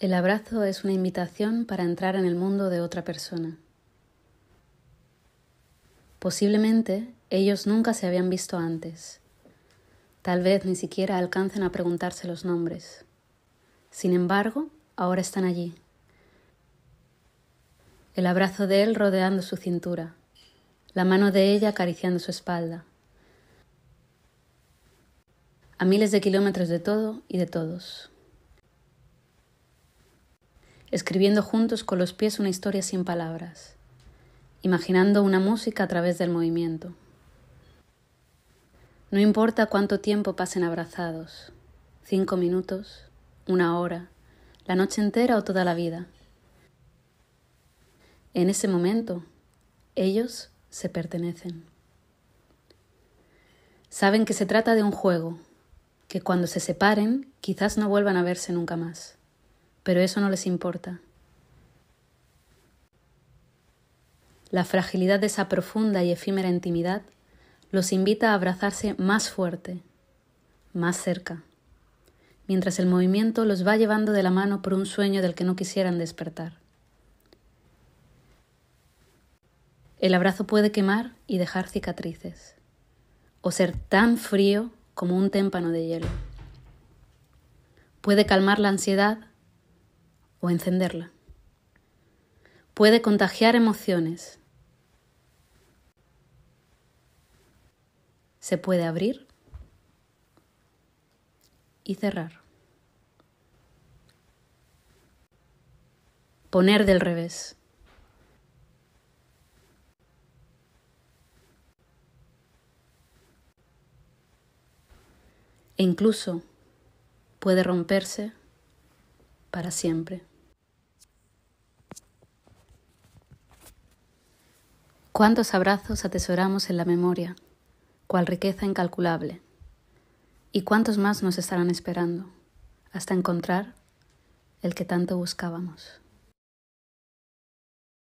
El abrazo es una invitación para entrar en el mundo de otra persona. Posiblemente ellos nunca se habían visto antes. Tal vez ni siquiera alcancen a preguntarse los nombres. Sin embargo, ahora están allí. El abrazo de él rodeando su cintura, la mano de ella acariciando su espalda. A miles de kilómetros de todo y de todos escribiendo juntos con los pies una historia sin palabras, imaginando una música a través del movimiento. No importa cuánto tiempo pasen abrazados, cinco minutos, una hora, la noche entera o toda la vida. En ese momento, ellos se pertenecen. Saben que se trata de un juego, que cuando se separen quizás no vuelvan a verse nunca más pero eso no les importa. La fragilidad de esa profunda y efímera intimidad los invita a abrazarse más fuerte, más cerca, mientras el movimiento los va llevando de la mano por un sueño del que no quisieran despertar. El abrazo puede quemar y dejar cicatrices, o ser tan frío como un témpano de hielo. Puede calmar la ansiedad o encenderla. Puede contagiar emociones. Se puede abrir y cerrar. Poner del revés. E incluso puede romperse para siempre. Cuántos abrazos atesoramos en la memoria, cual riqueza incalculable. Y cuántos más nos estarán esperando, hasta encontrar el que tanto buscábamos.